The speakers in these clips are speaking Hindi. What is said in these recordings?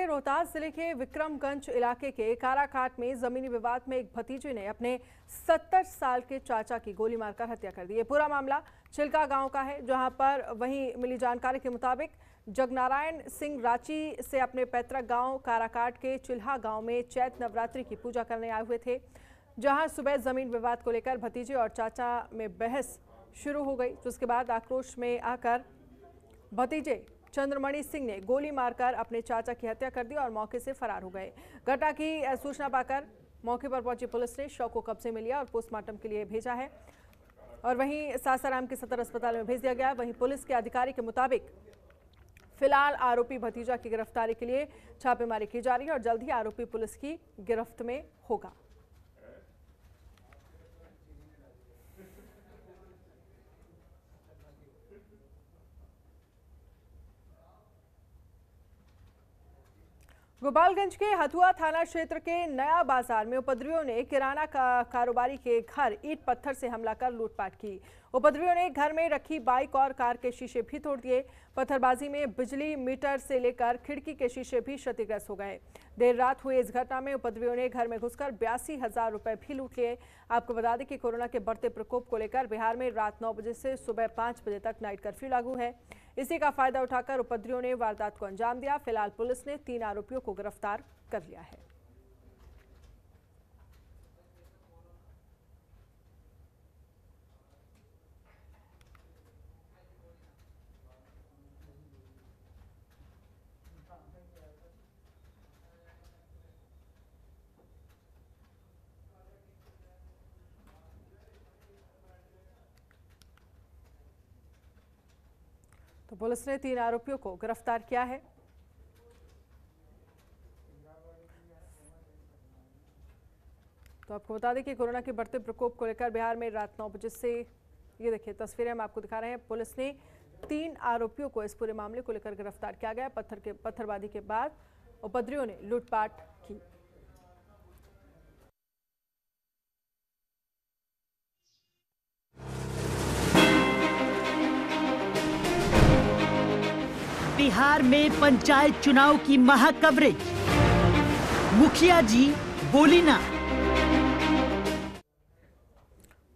रोहतास जिले के विक्रमगंज इलाके के काराकाट में जमीनी विवाद में एक भतीजे ने अपने 70 साल के चाचा की गोली मारकर हत्या कर दी है पूरा मामला छिलका गांव का है जहां पर वहीं मिली जानकारी के मुताबिक जगनारायण सिंह रांची से अपने पैतृक गांव काराकाट के चिल्हा गांव में चैत नवरात्रि की पूजा करने आए हुए थे जहाँ सुबह जमीन विवाद को लेकर भतीजे और चाचा में बहस शुरू हो गई जिसके बाद आक्रोश में आकर भतीजे चंद्रमणि सिंह ने गोली मारकर अपने चाचा की हत्या कर दी और मौके से फरार हो गए घटना की सूचना पाकर मौके पर पहुंची पुलिस ने शव को कब्जे में लिया और पोस्टमार्टम के लिए भेजा है और वहीं सासाराम के सदर अस्पताल में भेज दिया गया वहीं पुलिस के अधिकारी के मुताबिक फिलहाल आरोपी भतीजा की गिरफ्तारी के लिए छापेमारी की जा रही है और जल्द ही आरोपी पुलिस की गिरफ्त में होगा गोपालगंज के हथुआ थाना क्षेत्र के नया बाजार में उपद्रवियों ने किराना का कारोबारी के घर ईट पत्थर से हमला कर लूटपाट की उपद्रवियों ने घर में रखी बाइक और कार के शीशे भी तोड़ दिए पत्थरबाजी में बिजली मीटर से लेकर खिड़की के शीशे भी क्षतिग्रस्त हो गए देर रात हुए इस घटना में उपद्रवियों ने घर में घुसकर बयासी हजार रुपए भी लूट लिए आपको बता दें कि कोरोना के बढ़ते प्रकोप को लेकर बिहार में रात नौ बजे से सुबह पांच बजे तक नाइट कर्फ्यू लागू है इसी का फायदा उठाकर उपद्रियों ने वारदात को अंजाम दिया फिलहाल पुलिस ने तीन आरोपियों को गिरफ्तार कर लिया है तो पुलिस ने तीन आरोपियों को गिरफ्तार किया है तो आपको बता दें कि कोरोना के बढ़ते प्रकोप को लेकर बिहार में रात नौ बजे से ये देखिए तस्वीरें हम आपको दिखा रहे हैं पुलिस ने तीन आरोपियों को इस पूरे मामले को लेकर गिरफ्तार किया गया पत्थर के पत्थरबाजी के बाद उपद्रियों ने लूटपाट बिहार में पंचायत चुनाव की महाकवरेज मुखिया जी बोली ना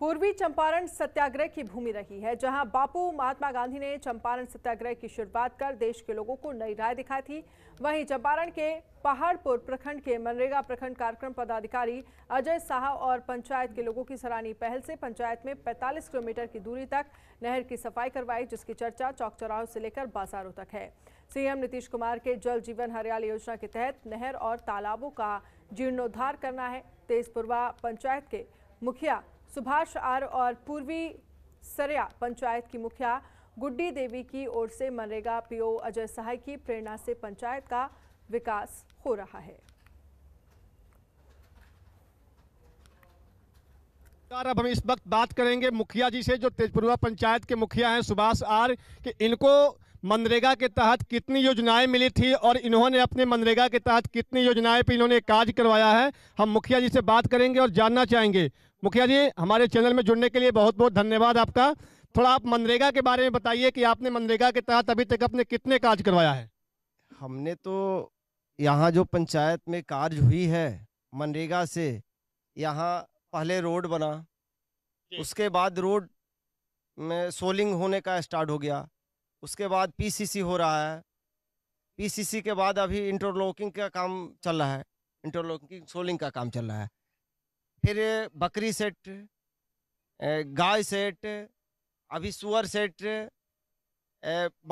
पूर्वी चंपारण सत्याग्रह की भूमि रही है जहां बापू महात्मा गांधी ने चंपारण सत्याग्रह की शुरुआत कर देश के लोगों को नई राय दिखाई थी वहीं चंपारण के पहाड़पुर प्रखंड के मनरेगा प्रखंड कार्यक्रम पदाधिकारी अजय साह और पंचायत के लोगों की सराहनीय पहल से पंचायत में 45 किलोमीटर की दूरी तक नहर की सफाई करवाई जिसकी चर्चा चौक चौराहों से लेकर बाजारों तक है सीएम नीतीश कुमार के जल जीवन हरियाल योजना के तहत नहर और तालाबों का जीर्णोद्धार करना है तेजपुरवा पंचायत के मुखिया सुभाष आर और पूर्वी सरया पंचायत की मुखिया गुड्डी देवी की ओर से मनरेगा पीओ अजय सहाय की प्रेरणा से पंचायत का विकास हो रहा है अब हम इस वक्त बात करेंगे मुखिया जी से जो तेजपुरवा पंचायत के मुखिया हैं सुभाष आर कि इनको मनरेगा के तहत कितनी योजनाएं मिली थी और इन्होंने अपने मनरेगा के तहत कितनी योजनाएं पे इन्होंने कार्य करवाया है हम मुखिया जी से बात करेंगे और जानना चाहेंगे मुखिया जी हमारे चैनल में जुड़ने के लिए बहुत बहुत धन्यवाद आपका थोड़ा आप मनरेगा के बारे में बताइए कि आपने मनरेगा के तहत अभी तक अपने कितने कार्य करवाया है हमने तो यहाँ जो पंचायत में कार्य हुई है मनरेगा से यहाँ पहले रोड बना उसके बाद रोड में सोलिंग होने का स्टार्ट हो गया उसके बाद पीसीसी हो रहा है पीसीसी के बाद अभी इंटरलॉकिंग का काम चल रहा है इंटरलॉकिंग सोलिंग का काम चल रहा है फिर बकरी सेट गाय सेट अभी सुअर सेट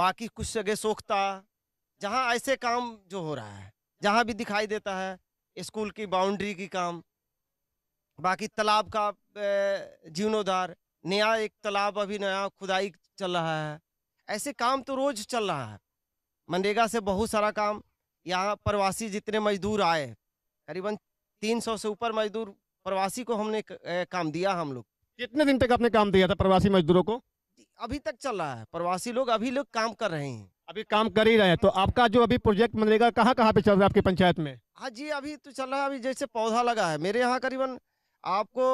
बाकी कुछ जगह सोखता जहाँ ऐसे काम जो हो रहा है जहाँ भी दिखाई देता है स्कूल की बाउंड्री की काम बाकी तालाब का जीर्णोद्धार नया एक तालाब अभी नया खुदाई चल रहा है ऐसे काम तो रोज चल रहा है मनरेगा से बहुत सारा काम यहाँ प्रवासी जितने मजदूर आए करीबन 300 से ऊपर मजदूर प्रवासी को हमने काम दिया हम लोग कितने दिन तक आपने काम दिया था प्रवासी मजदूरों को अभी तक चल रहा है प्रवासी लोग अभी लोग काम कर रहे हैं अभी काम कर ही रहे हैं तो आपका जो अभी प्रोजेक्ट मनरेगा कहाँ कहाँ पे चल रहा है आपकी पंचायत में हाँ जी अभी तो चल रहा है अभी जैसे पौधा लगा है मेरे यहाँ करीबन आपको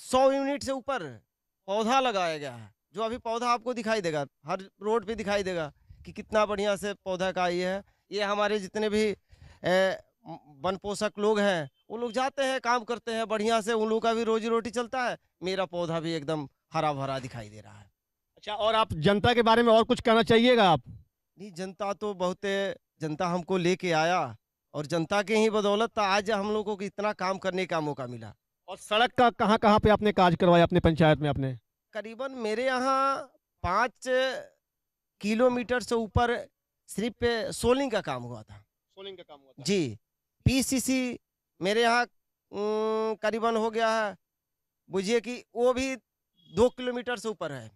सौ यूनिट से ऊपर पौधा लगाया गया है जो अभी पौधा आपको दिखाई देगा हर रोड पे दिखाई देगा कि कितना बढ़िया से पौधा का ये है ये हमारे जितने भी वन पोषक लोग हैं वो लोग जाते हैं काम करते हैं बढ़िया से उन लोग का भी रोजी रोटी चलता है मेरा पौधा भी एकदम हरा भरा दिखाई दे रहा है अच्छा और आप जनता के बारे में और कुछ कहना चाहिएगा आप नहीं जनता तो बहुत जनता हमको लेके आया और जनता के ही बदौलत आज हम लोगों को इतना काम करने का मौका मिला और सड़क का कहाँ कहाँ पे आपने काज करवाया अपने पंचायत में आपने करीबन मेरे यहाँ पाँच किलोमीटर से ऊपर सिर्फ सोलिंग का काम हुआ था सोलिंग का काम हुआ था जी पीसीसी मेरे यहाँ करीबन हो गया है बुझिए कि वो भी दो किलोमीटर से ऊपर है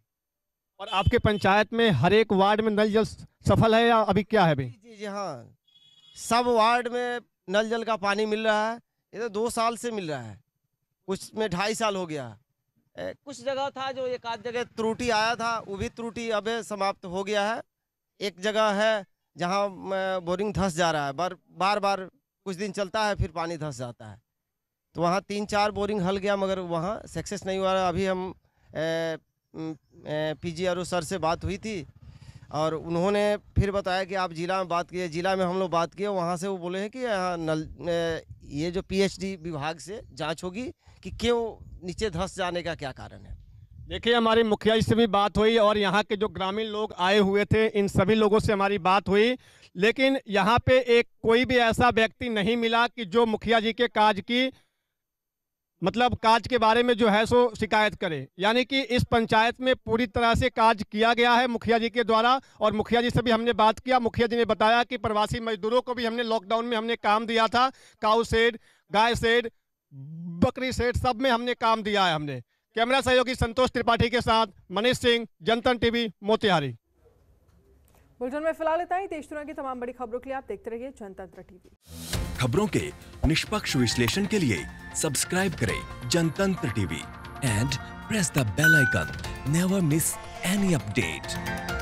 और आपके पंचायत में हर एक वार्ड में नल जल सफल है या अभी क्या है भी? जी जी हाँ सब वार्ड में नल जल का पानी मिल रहा है ये तो दो साल से मिल रहा है कुछ में ढाई साल हो गया ए, कुछ जगह था जो एक आध जगह त्रुटि आया था वो भी त्रुटि अब समाप्त हो गया है एक जगह है जहाँ बोरिंग धस जा रहा है बार बार बार कुछ दिन चलता है फिर पानी धंस जाता है तो वहाँ तीन चार बोरिंग हल गया मगर वहाँ सक्सेस नहीं हुआ अभी हम पी जी सर से बात हुई थी और उन्होंने फिर बताया कि आप ज़िला में बात किए ज़िला में हम लोग बात किए वहाँ से वो बोले हैं कि यहाँ नल ये जो पीएचडी विभाग से जांच होगी कि क्यों नीचे धंस जाने का क्या कारण है देखिए हमारी मुखिया जी से भी बात हुई और यहाँ के जो ग्रामीण लोग आए हुए थे इन सभी लोगों से हमारी बात हुई लेकिन यहाँ पे एक कोई भी ऐसा व्यक्ति नहीं मिला कि जो मुखिया जी के काज की मतलब काज के बारे में जो है सो शिकायत करे यानी कि इस पंचायत में पूरी तरह से काज किया गया है मुखिया जी के द्वारा और मुखिया जी से भी हमने बात किया मुखिया जी ने बताया कि प्रवासी मजदूरों को भी हमने लॉकडाउन में हमने काम दिया था काउ सेड गाय सेड बकरी सेड सब में हमने काम दिया है हमने कैमरा सहयोगी संतोष त्रिपाठी के साथ मनीष सिंह जनतन टीवी मोतिहारी बुलेटिन में फिलहाल इतना ही देश दुनिया की तमाम बड़ी खबरों के लिए आप देखते रहिए जनतंत्र टीवी खबरों के निष्पक्ष विश्लेषण के लिए सब्सक्राइब करें Jantantra TV and press the bell icon never miss any update